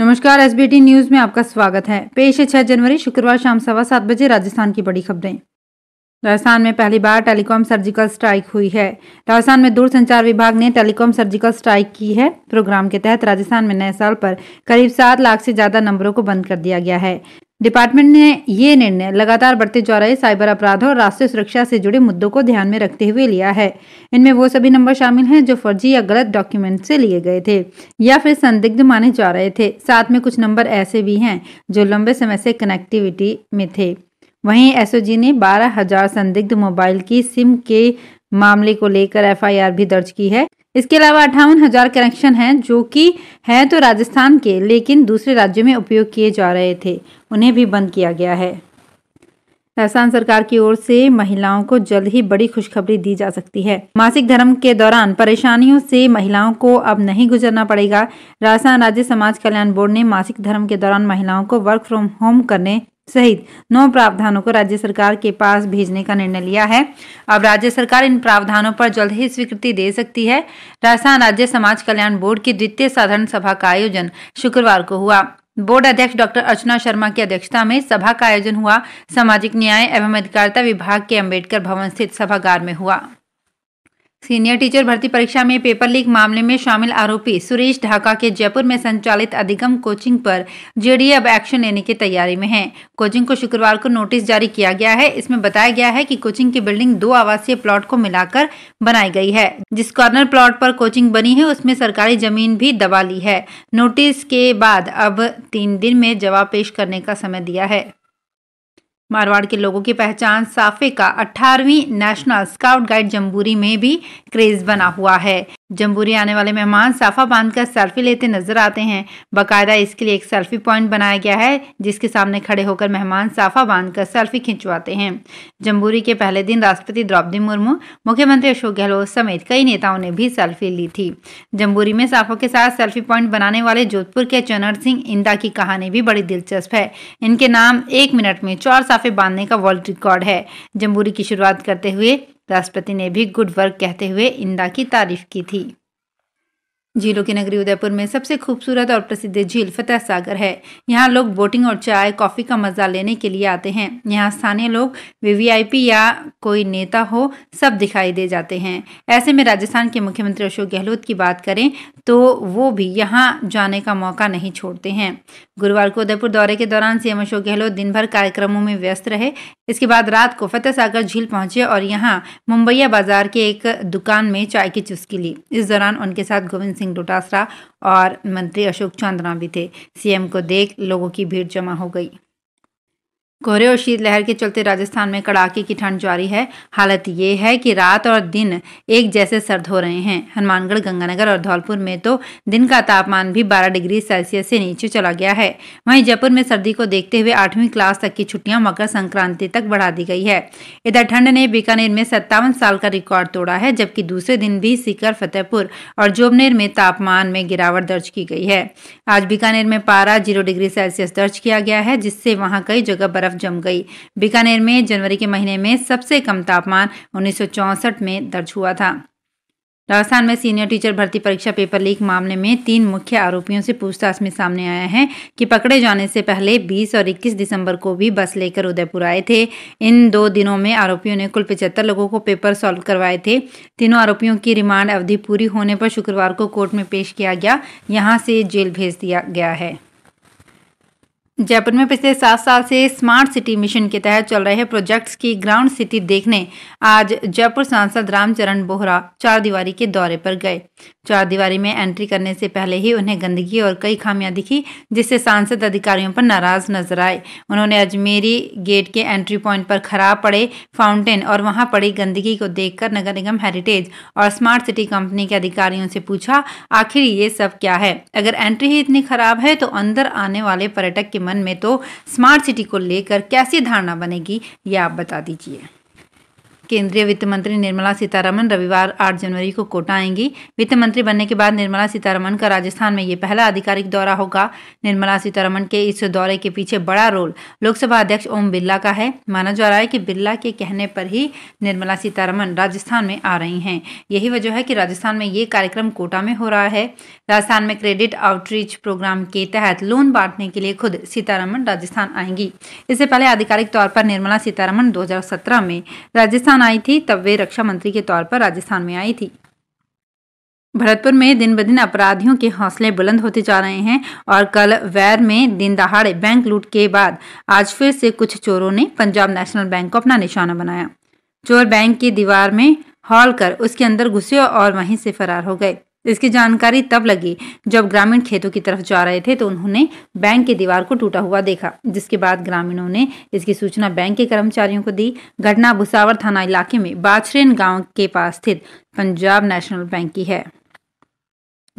नमस्कार S news में आपका स्वागत है पेश है छह जनवरी शुक्रवार शाम सवा सात बजे राजस्थान की बड़ी खबरें राजस्थान में पहली बार टेलीकॉम सर्जिकल स्ट्राइक हुई है राजस्थान में दूरसंचार विभाग ने टेलीकॉम सर्जिकल स्ट्राइक की है प्रोग्राम के तहत राजस्थान में नए साल पर करीब सात लाख से ज्यादा नंबरों को बंद कर दिया गया है डिपार्टमेंट ने ये निर्णय लगातार बढ़ते जा रहे साइबर अपराधों और राष्ट्रीय सुरक्षा से जुड़े मुद्दों को ध्यान में रखते हुए लिया है इनमें वो सभी नंबर शामिल हैं जो फर्जी या गलत डॉक्यूमेंट से लिए गए थे या फिर संदिग्ध माने जा रहे थे साथ में कुछ नंबर ऐसे भी हैं जो लंबे समय से कनेक्टिविटी में थे वहीं एसओजी ने बारह हजार संदिग्ध मोबाइल की सिम के मामले को लेकर एफ भी दर्ज की है इसके अलावा अठावन हजार कनेक्शन हैं जो कि हैं तो राजस्थान के लेकिन दूसरे राज्यों में उपयोग किए जा रहे थे उन्हें भी बंद किया गया है राजस्थान सरकार की ओर से महिलाओं को जल्द ही बड़ी खुशखबरी दी जा सकती है मासिक धर्म के दौरान परेशानियों से महिलाओं को अब नहीं गुजरना पड़ेगा राजस्थान राज्य समाज कल्याण बोर्ड ने मासिक धर्म के दौरान महिलाओं को वर्क फ्रॉम होम करने सहित नौ प्रावधानों को राज्य सरकार के पास भेजने का निर्णय लिया है अब राज्य सरकार इन प्रावधानों पर जल्द ही स्वीकृति दे सकती है राजस्थान राज्य समाज कल्याण बोर्ड की द्वितीय साधारण सभा का आयोजन शुक्रवार को हुआ बोर्ड अध्यक्ष डॉक्टर अर्चना शर्मा की अध्यक्षता में सभा का आयोजन हुआ सामाजिक न्याय एवं अधिकारिता विभाग के अंबेडकर भवन स्थित सभागार में हुआ सीनियर टीचर भर्ती परीक्षा में पेपर लीक मामले में शामिल आरोपी सुरेश ढाका के जयपुर में संचालित अधिगम कोचिंग पर जेडीए अब एक्शन लेने की तैयारी में है कोचिंग को शुक्रवार को नोटिस जारी किया गया है इसमें बताया गया है कि कोचिंग की बिल्डिंग दो आवासीय प्लॉट को मिलाकर बनाई गई है जिस कॉर्नर प्लॉट पर कोचिंग बनी है उसमें सरकारी जमीन भी दबा ली है नोटिस के बाद अब तीन दिन में जवाब पेश करने का समय दिया है मारवाड़ के लोगों की पहचान साफे का 18वीं नेशनल स्काउट गाइड जम्बूरी में भी क्रेज बना हुआ है जम्बूरी आने वाले मेहमान साफा बांधकर सेल्फी लेते नजर आते हैं बाकायदा इसके लिए एक सेल्फी पॉइंट बनाया गया है जिसके सामने खड़े होकर मेहमान साफा बांधकर सेल्फी खिंचवाते हैं जम्बूरी के पहले दिन राष्ट्रपति द्रौपदी मुर्मू मुख्यमंत्री अशोक गहलोत समेत कई नेताओं ने भी सेल्फी ली थी जम्बूरी में साफों के साथ सेल्फी पॉइंट बनाने वाले जोधपुर के चनर सिंह इंदा की कहानी भी बड़ी दिलचस्प है इनके नाम एक मिनट में चार साफे बांधने का वर्ल्ड रिकॉर्ड है जम्बूरी की शुरुआत करते हुए राष्ट्रपति ने भी गुड वर्क कहते हुए इंदा की तारीफ की थी झीलों की नगरी उदयपुर में सबसे खूबसूरत और प्रसिद्ध झील फतेह सागर है यहाँ लोग बोटिंग और चाय कॉफ़ी का मजा लेने के लिए आते हैं यहाँ स्थानीय लोग वीवीआईपी या कोई नेता हो सब दिखाई दे जाते हैं ऐसे में राजस्थान के मुख्यमंत्री अशोक गहलोत की बात करें तो वो भी यहाँ जाने का मौका नहीं छोड़ते हैं गुरुवार को उदयपुर दौरे के दौरान सीएम अशोक गहलोत दिन भर कार्यक्रमों में व्यस्त रहे इसके बाद रात को फतेह सागर झील पहुंचे और यहाँ मुंबईया बाजार के एक दुकान में चाय की चुस्की ली इस दौरान उनके साथ गोविंद सिंह डोटासरा और मंत्री अशोक चांदना भी थे सीएम को देख लोगों की भीड़ जमा हो गई कोहरे और शीतलहर के चलते राजस्थान में कड़ाके की ठंड जारी है हालत ये है कि रात और दिन एक जैसे सर्द हो रहे हैं हनुमानगढ़ गंगानगर और धौलपुर में तो दिन का तापमान भी 12 डिग्री सेल्सियस से नीचे चला गया है वहीं जयपुर में सर्दी को देखते हुए आठवीं क्लास तक की छुट्टियां मकर संक्रांति तक बढ़ा दी गई है इधर ठंड ने बीकानेर में सत्तावन साल का रिकॉर्ड तोड़ा है जबकि दूसरे दिन भी सीकर फतेहपुर और जोबनेर में तापमान में गिरावट दर्ज की गई है आज बीकानेर में पारा जीरो डिग्री सेल्सियस दर्ज किया गया है जिससे वहाँ कई जगह बर्फ बर्फ जम गई बीकानेर में जनवरी के महीने में सबसे कम तापमान उन्नीस में दर्ज हुआ था राजस्थान में सीनियर टीचर भर्ती परीक्षा पेपर लीक मामले में तीन मुख्य आरोपियों से पूछताछ में सामने आया है कि पकड़े जाने से पहले 20 और 21 दिसंबर को भी बस लेकर उदयपुर आए थे इन दो दिनों में आरोपियों ने कुल पचहत्तर लोगों को पेपर सॉल्व करवाए थे तीनों आरोपियों की रिमांड अवधि पूरी होने पर शुक्रवार को कोर्ट में पेश किया गया यहाँ से जेल भेज दिया गया है जयपुर में पिछले सात साल से स्मार्ट सिटी मिशन के तहत चल रहे प्रोजेक्ट्स की ग्राउंड स्थिति देखने आज जयपुर सांसद रामचरण बोहरा चार दीवारी के दौरे पर गए चार दीवारी में एंट्री करने से पहले ही उन्हें गंदगी और कई खामियां दिखी जिससे सांसद अधिकारियों पर नाराज नजर आए उन्होंने अजमेरी गेट के एंट्री पॉइंट पर खराब पड़े फाउंटेन और वहां पड़ी गंदगी को देखकर नगर निगम हेरिटेज और स्मार्ट सिटी कंपनी के अधिकारियों से पूछा आखिर ये सब क्या है अगर एंट्री ही इतनी खराब है तो अंदर आने वाले पर्यटक के मन में तो स्मार्ट सिटी को लेकर कैसी धारणा बनेगी ये आप बता दीजिए केंद्रीय वित्त मंत्री निर्मला सीतारमन रविवार 8 जनवरी को कोटा आएंगी वित्त मंत्री बनने के बाद निर्मला सीतारमन का राजस्थान में ये पहला आधिकारिक दौरा होगा निर्मला सीतारमन के इस दौरे के पीछे बड़ा रोल लोकसभा अध्यक्ष ओम बिरला का है माना जा रहा है कि बिरला के कहने पर ही निर्मला सीतारमन राजस्थान में आ रही हैं यही वजह है कि राजस्थान में ये कार्यक्रम कोटा में हो रहा है राजस्थान में क्रेडिट आउटरीच प्रोग्राम के तहत लोन बांटने के लिए खुद सीतारमन राजस्थान आएंगी इससे पहले आधिकारिक तौर पर निर्मला सीतारमन 2017 में राजस्थान राजस्थान आई थी तब वे रक्षा मंत्री के तौर पर राजस्थान में आई थी भरतपुर में दिन ब दिन अपराधियों के हौसले बुलंद होते जा रहे हैं और कल वैर में दिन दहाड़े बैंक लूट के बाद आज फिर से कुछ चोरों ने पंजाब नेशनल बैंक को अपना निशाना बनाया चोर बैंक की दीवार में हॉल कर उसके अंदर घुसे और वहीं से फरार हो गए इसकी जानकारी तब लगी जब ग्रामीण खेतों की तरफ जा रहे थे तो उन्होंने बैंक की दीवार को टूटा हुआ देखा जिसके बाद ग्रामीणों ने इसकी सूचना बैंक के कर्मचारियों को दी घटना भुसावर थाना इलाके में बाछरेन गांव के पास स्थित पंजाब नेशनल बैंक की है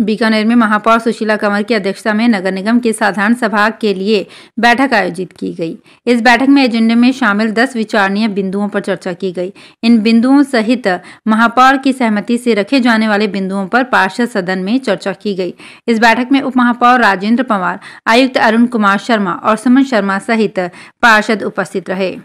बीकानेर में महापौर सुशीला कंवर की अध्यक्षता में नगर निगम के साधारण सभा के लिए बैठक आयोजित की गई इस बैठक में एजेंडे में शामिल दस विचारणीय बिंदुओं पर चर्चा की गई इन बिंदुओं सहित महापौर की सहमति से रखे जाने वाले बिंदुओं पर पार्षद सदन में चर्चा की गई इस बैठक में उप महापौर राजेंद्र पवार आयुक्त अरुण कुमार शर्मा और सुमन शर्मा सहित पार्षद उपस्थित रहे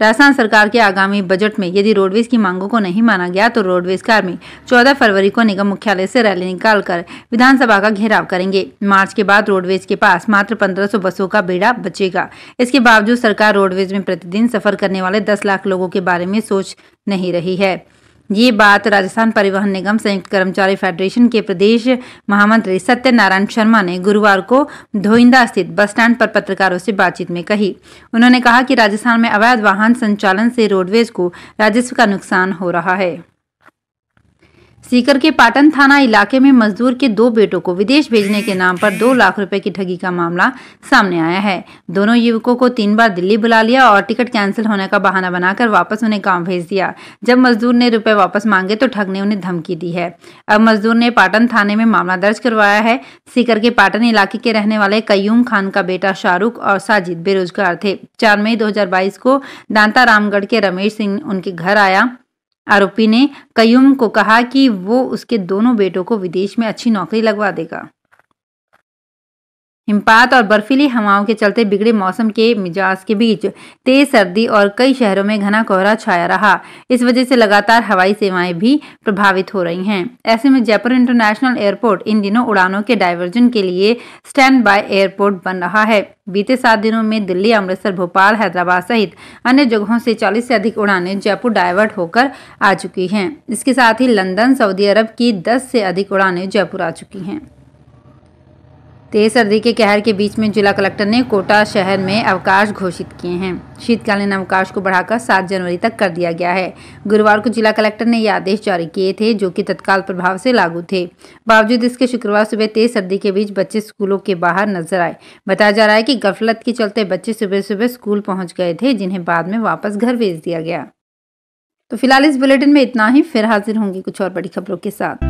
राजस्थान सरकार के आगामी बजट में यदि रोडवेज की मांगों को नहीं माना गया तो रोडवेज कार्मिक 14 फरवरी को निगम मुख्यालय से रैली निकालकर विधानसभा का घेराव करेंगे मार्च के बाद रोडवेज के पास मात्र 1500 बसों का बेड़ा बचेगा इसके बावजूद सरकार रोडवेज में प्रतिदिन सफर करने वाले दस लाख लोगों के बारे में सोच नहीं रही है ये बात राजस्थान परिवहन निगम संयुक्त कर्मचारी फेडरेशन के प्रदेश महामंत्री सत्यनारायण शर्मा ने गुरुवार को धोइंदा स्थित बस स्टैंड पर पत्रकारों से बातचीत में कही उन्होंने कहा कि राजस्थान में अवैध वाहन संचालन से रोडवेज को राजस्व का नुकसान हो रहा है सीकर के पाटन थाना इलाके में मजदूर के दो बेटों को विदेश भेजने के नाम पर दो लाख रुपए की ठगी का मामला सामने आया है दोनों युवकों को तीन बार दिल्ली बुला लिया और टिकट कैंसिल होने का बहाना बनाकर वापस उन्हें गांव भेज दिया जब मजदूर ने रुपए वापस मांगे तो ठग ने उन्हें धमकी दी है अब मजदूर ने पाटन थाने में मामला दर्ज करवाया है सीकर के पाटन इलाके के रहने वाले कयूम खान का बेटा शाहरुख और साजिद बेरोजगार थे चार मई दो को दांता रामगढ़ के रमेश सिंह उनके घर आया आरोपी ने कयूम को कहा कि वो उसके दोनों बेटों को विदेश में अच्छी नौकरी लगवा देगा हिमपात और बर्फीली हवाओं के चलते बिगड़े मौसम के मिजाज के बीच तेज सर्दी और कई शहरों में घना कोहरा छाया रहा इस वजह से लगातार हवाई सेवाएं भी प्रभावित हो रही हैं ऐसे में जयपुर इंटरनेशनल एयरपोर्ट इन दिनों उड़ानों के डायवर्जन के लिए स्टैंड बाय एयरपोर्ट बन रहा है बीते सात दिनों में दिल्ली अमृतसर भोपाल हैदराबाद सहित अन्य जगहों से 40 से अधिक उड़ानें जयपुर डायवर्ट होकर आ चुकी हैं इसके साथ ही लंदन सऊदी अरब की 10 से अधिक उड़ानें जयपुर आ चुकी हैं तेज सर्दी के कहर के बीच में जिला कलेक्टर ने कोटा शहर में अवकाश घोषित किए हैं शीतकालीन अवकाश को बढ़ाकर 7 जनवरी तक कर दिया गया है गुरुवार को जिला कलेक्टर ने यह आदेश जारी किए थे जो कि तत्काल प्रभाव से लागू थे बावजूद इसके शुक्रवार सुबह तेज सर्दी के बीच बच्चे स्कूलों के बाहर नजर आए बताया जा रहा है कि गफलत के चलते बच्चे सुबह सुबह स्कूल पहुँच गए थे जिन्हें बाद में वापस घर भेज दिया गया तो फिलहाल इस बुलेटिन में इतना ही फिर हाजिर होंगी कुछ और बड़ी खबरों के साथ